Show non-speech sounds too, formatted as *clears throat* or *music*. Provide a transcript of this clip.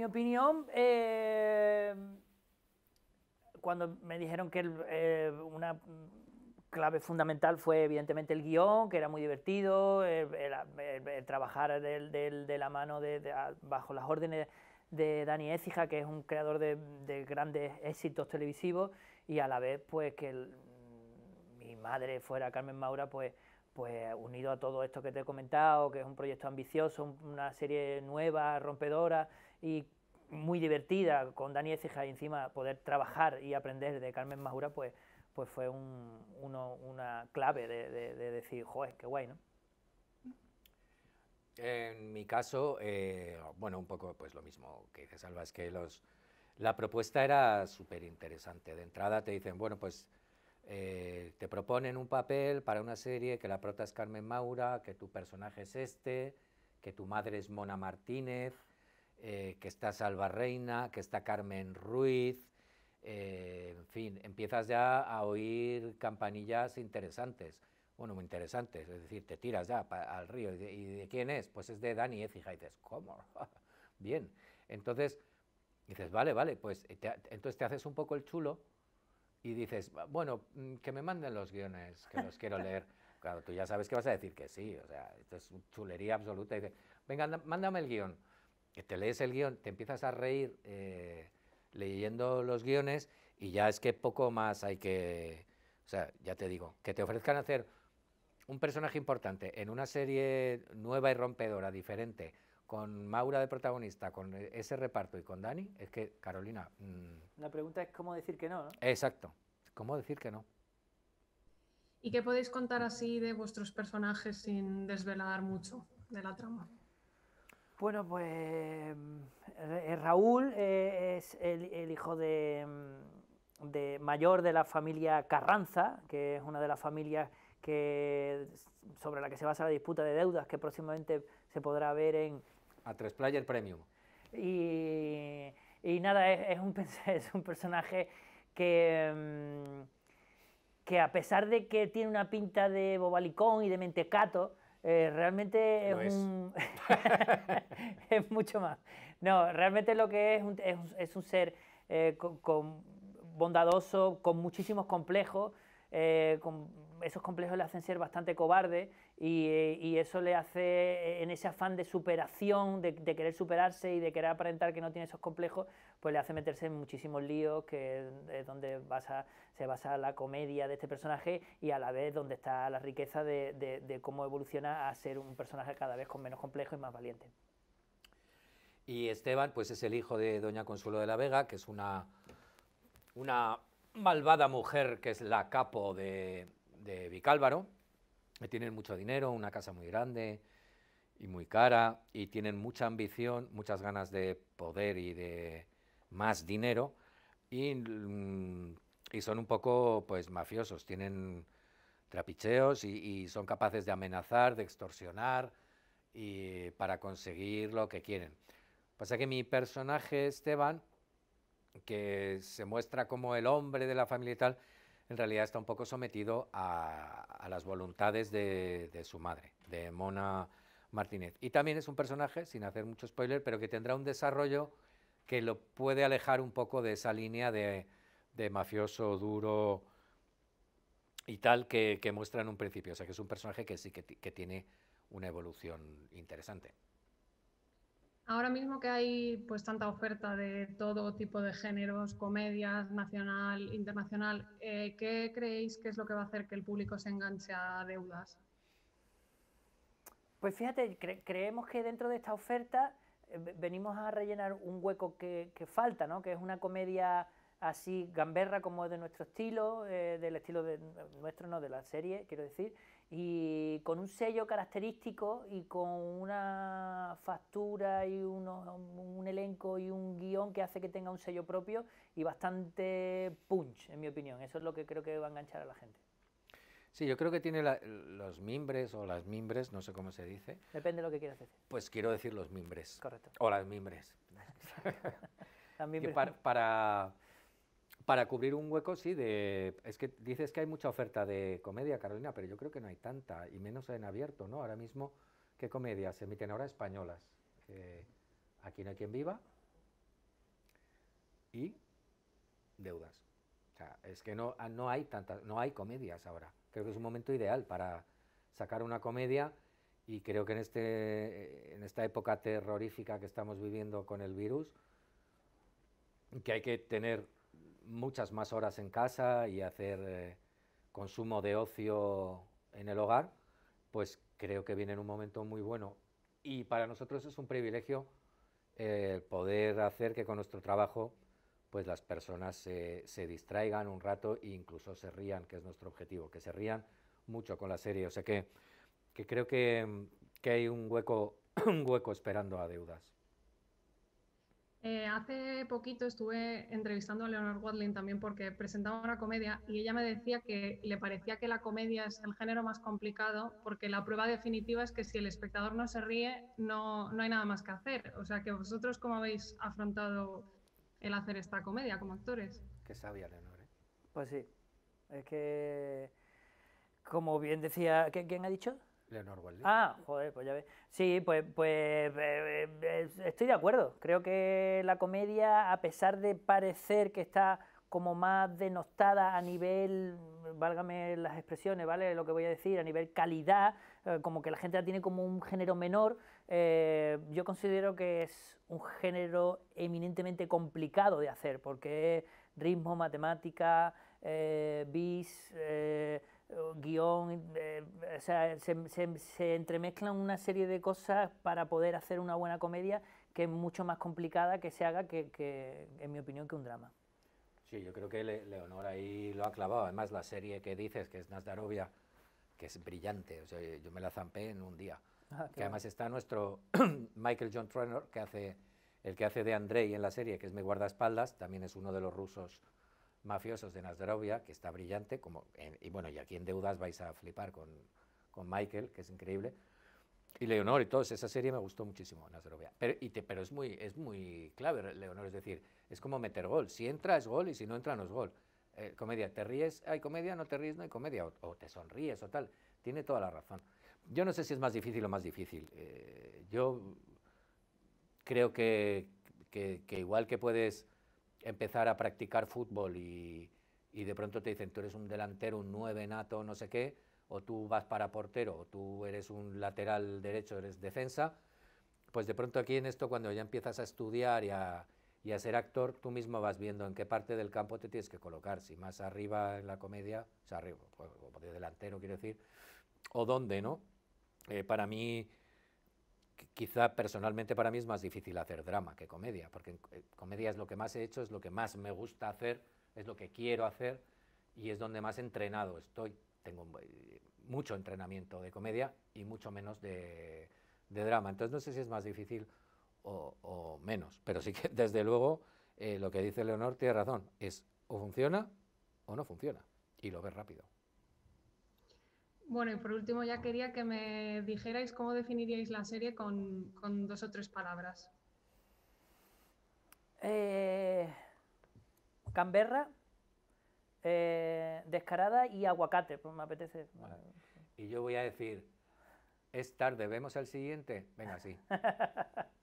mi opinión, eh, cuando me dijeron que eh, una clave fundamental fue evidentemente el guión, que era muy divertido, eh, el, trabajar de la mano de, bajo las órdenes de Dani Écija, que es un creador de, grandes éxitos televisivos, y a la vez pues que mi madre fuera Carmen Maura, pues, pues unido a todo esto que te he comentado, que es un proyecto ambicioso, una serie nueva, rompedora, y muy divertida con Dani Ecija y encima poder trabajar y aprender de Carmen Maura, pues, pues fue una clave de, decir, joder, qué guay, ¿no? En mi caso, eh, bueno, un poco pues lo mismo que dices, Alba, es que los, la propuesta era súper interesante. De entrada te dicen, bueno, pues eh, te proponen un papel para una serie que la prota es Carmen Maura, que tu personaje es este, que tu madre es Mona Martínez, eh, que está Salva Reina, que está Carmen Ruiz, eh, en fin, empiezas ya a oír campanillas interesantes, bueno, muy interesantes, es decir, te tiras ya al río. ¿Y de, quién es? Pues es de Dani Ecija, y dices, ¿cómo? *laughs* Bien, entonces dices, vale, vale, pues eh, entonces te haces un poco el chulo y dices, bueno, mm, que me manden los guiones, que los quiero *laughs* leer. Claro, tú ya sabes que vas a decir que sí, o sea, esto es chulería absoluta. dices, venga, mándame el guión que te lees el guión, te empiezas a reír eh, leyendo los guiones y ya es que poco más hay que... O sea, ya te digo, que te ofrezcan hacer un personaje importante en una serie nueva y rompedora, diferente, con Maura de protagonista, con ese reparto y con Dani, es que, Carolina... Mm. La pregunta es cómo decir que no, ¿no? Exacto, cómo decir que no. ¿Y qué podéis contar así de vuestros personajes sin desvelar mucho de la trama? Bueno, pues eh, Raúl es el, hijo de, mayor de la familia Carranza, que es una de las familias que sobre la que se basa la disputa de deudas que próximamente se podrá ver en a tres player premium y, nada es, un *laughs* es un personaje que mm, que a pesar de que tiene una pinta de bobalicón y de mentecato eh, realmente es, un... *laughs* es, mucho más. No, realmente lo que es un, es, un ser eh, con, con bondadoso, con muchísimos complejos, eh, con esos complejos le hacen ser bastante cobarde y, eh, eso le hace, eh, en ese afán de superación, de, querer superarse y de querer aparentar que no tiene esos complejos, pues le hace meterse en muchísimos líos, que es donde se basa la comedia de este personaje y a la vez donde está la riqueza de, de cómo evoluciona a ser un personaje cada vez con menos complejo y más valiente. Y Esteban, pues es el hijo de Doña Consuelo de la Vega, que es una, una malvada mujer que es la capo de, de Vicálvaro, que tienen mucho dinero, una casa muy grande y muy cara, y tienen mucha ambición, muchas ganas de poder y de más dinero, y, mm, son un poco pues mafiosos, tienen trapicheos y, son capaces de amenazar, de extorsionar, y para conseguir lo que quieren. Pasa que mi personaje, Esteban, que se muestra como el hombre de la familia y tal, en realidad está un poco sometido a, las voluntades de, su madre, de Mona Martínez. Y también es un personaje, sin hacer mucho spoiler, pero que tendrá un desarrollo que lo puede alejar un poco de esa línea de, mafioso duro y tal que, muestra en un principio. O sea, que es un personaje que sí que tiene una evolución interesante ahora mismo que hay pues tanta oferta de todo tipo de géneros, comedias, nacional, internacional, eh, ¿qué creéis que es lo que va a hacer que el público se enganche a deudas? Pues fíjate, creemos que dentro de esta oferta eh, venimos a rellenar un hueco que, que falta, ¿no? Que es una comedia así gamberra como es de nuestro estilo, eh, del estilo de, nuestro, no de la serie, quiero decir, y con un sello característico y con una factura y un elenco y un guión que hace que tenga un sello propio y bastante punch, en mi opinión. Eso es lo que creo que va a enganchar a la gente. Sí, yo creo que tiene los mimbres o las mimbres, no sé cómo se dice. Depende de lo que quieras decir. Pues quiero decir los mimbres. Correcto. O las mimbres. *laughs* las mimbres. para para cubrir un hueco, sí, de, es que dices que hay mucha oferta de comedia, Carolina, pero yo creo que no hay tanta, y menos en abierto, ¿no? Ahora mismo, ¿qué comedias se emiten ahora españolas? Eh, Aquí no hay quien viva y deudas. O sea, es que no, ah, no hay tantas, no hay comedias ahora. Creo que es un momento ideal para sacar una comedia y creo que en, este, en esta época terrorífica que estamos viviendo con el virus, que hay que tener muchas más horas en casa y hacer eh, consumo de ocio en el hogar, pues creo que viene en un momento muy bueno. Y para nosotros es un privilegio eh, el poder hacer que con nuestro trabajo pues las personas se, distraigan un rato e incluso se rían, que es nuestro objetivo, que se rían mucho con la serie. O sea que, que creo que, que hay un hueco, *clears throat* un hueco esperando a deudas. Eh, hace poquito estuve entrevistando a Leonor Watling también porque presentaba una comedia y ella me decía que le parecía que la comedia es el género más complicado porque la prueba definitiva es que si el espectador no se ríe no, no hay nada más que hacer. O sea que vosotros cómo habéis afrontado el hacer esta comedia como actores. Que sabía Leonor. ¿eh? Pues sí, es que como bien decía, ¿quién ha dicho? Leonor Ah, joder, pues ya ves. Sí, pues, pues eh, eh, estoy de acuerdo. Creo que la comedia, a pesar de parecer que está como más denostada a nivel, válgame las expresiones, ¿vale? Lo que voy a decir, a nivel calidad, eh, como que la gente la tiene como un género menor, yo considero que es un género eminentemente complicado de hacer, porque es ritmo, matemática, bis guión, eh, o sea, se, entremezclan una serie de cosas para poder hacer una buena comedia que es mucho más complicada que se haga que, en mi opinión, que un drama. Sí, yo creo que Leonor ahí lo ha clavado. Además, la serie que dices, que es Nazdarovia, que es brillante, o sea, yo me la zampé en un día. Ah, que además está nuestro *clears throat* Michael John Trenor, que hace el que hace de Andrei en la serie, que es Mi guardaespaldas, también es uno de los rusos mafiosos de Nazdrobia, que está brillante, como y bueno, y aquí en Deudas vais a flipar con, Michael, que es increíble, y Leonor y todos, esa serie me gustó muchísimo, Nazdrobia. Pero, y pero es, muy, es muy clave, Leonor, es decir, es como meter gol, si entra es gol y si no entra no es gol. Eh, comedia, te ríes, hay comedia, no te ríes, no hay comedia, o, te sonríes o tal, tiene toda la razón. Yo no sé si es más difícil o más difícil, eh, yo creo que, que igual que puedes empezar a practicar fútbol y, y de pronto te dicen, tú eres un delantero, un 9 nato, no sé qué, o tú vas para portero, o tú eres un lateral derecho, eres defensa, pues de pronto aquí en esto, cuando ya empiezas a estudiar y a, y a ser actor, tú mismo vas viendo en qué parte del campo te tienes que colocar, si más arriba en la comedia, o sea, arriba, de delantero quiero decir, o dónde, ¿no? Eh, para mí quizá personalmente para mí es más difícil hacer drama que comedia, porque eh, comedia es lo que más he hecho, es lo que más me gusta hacer, es lo que quiero hacer y es donde más entrenado estoy. Tengo eh, mucho entrenamiento de comedia y mucho menos de, drama. Entonces no sé si es más difícil o, menos, pero sí que *laughs* desde luego eh, lo que dice Leonor tiene razón, es o funciona o no funciona y lo ves rápido. Bueno, y por último ya quería que me dijerais cómo definiríais la serie con, dos o tres palabras. Eh, Canberra, eh, Descarada y Aguacate, pues me apetece. Y yo voy a decir, es tarde, vemos al siguiente. Venga, sí. *laughs*